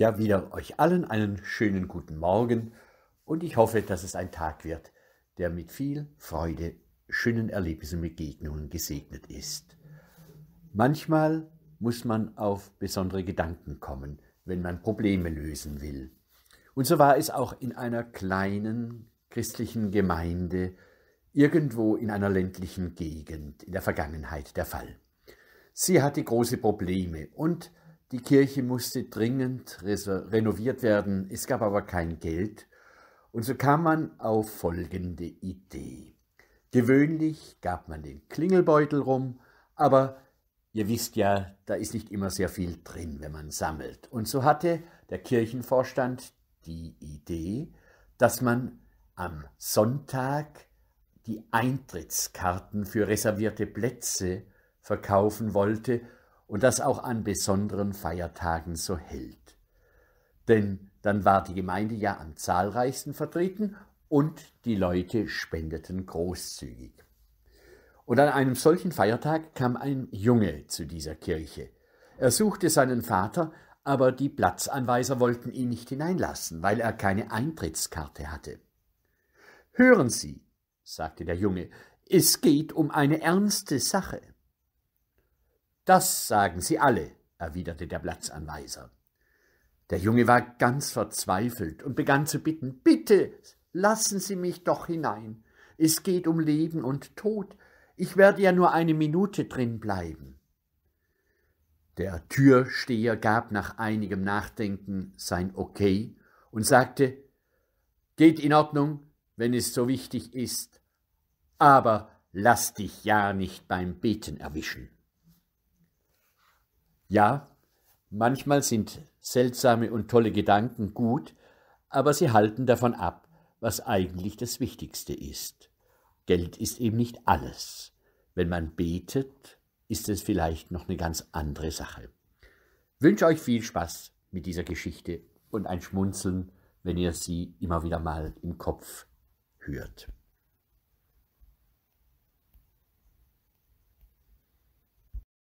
Ja, wieder euch allen einen schönen guten Morgen und ich hoffe, dass es ein Tag wird, der mit viel Freude, schönen Erlebnissen, und Begegnungen gesegnet ist. Manchmal muss man auf besondere Gedanken kommen, wenn man Probleme lösen will. Und so war es auch in einer kleinen christlichen Gemeinde, irgendwo in einer ländlichen Gegend in der Vergangenheit der Fall. Sie hatte große Probleme und die Kirche musste dringend renoviert werden, es gab aber kein Geld, und so kam man auf folgende Idee. Gewöhnlich gab man den Klingelbeutel rum, aber ihr wisst ja, da ist nicht immer sehr viel drin, wenn man sammelt. Und so hatte der Kirchenvorstand die Idee, dass man am Sonntag die Eintrittskarten für reservierte Plätze verkaufen wollte und das auch an besonderen Feiertagen so hält. Denn dann war die Gemeinde ja am zahlreichsten vertreten und die Leute spendeten großzügig. Und an einem solchen Feiertag kam ein Junge zu dieser Kirche. Er suchte seinen Vater, aber die Platzanweiser wollten ihn nicht hineinlassen, weil er keine Eintrittskarte hatte. Hören Sie, sagte der Junge, es geht um eine ernste Sache. Das sagen sie alle, erwiderte der Platzanweiser. Der Junge war ganz verzweifelt und begann zu bitten, bitte, lassen Sie mich doch hinein. Es geht um Leben und Tod. Ich werde ja nur eine Minute drin bleiben. Der Türsteher gab nach einigem Nachdenken sein Okay und sagte, geht in Ordnung, wenn es so wichtig ist, aber lass dich ja nicht beim Beten erwischen. Ja, manchmal sind seltsame und tolle Gedanken gut, aber sie halten davon ab, was eigentlich das Wichtigste ist. Geld ist eben nicht alles. Wenn man betet, ist es vielleicht noch eine ganz andere Sache. wünsche euch viel Spaß mit dieser Geschichte und ein Schmunzeln, wenn ihr sie immer wieder mal im Kopf hört.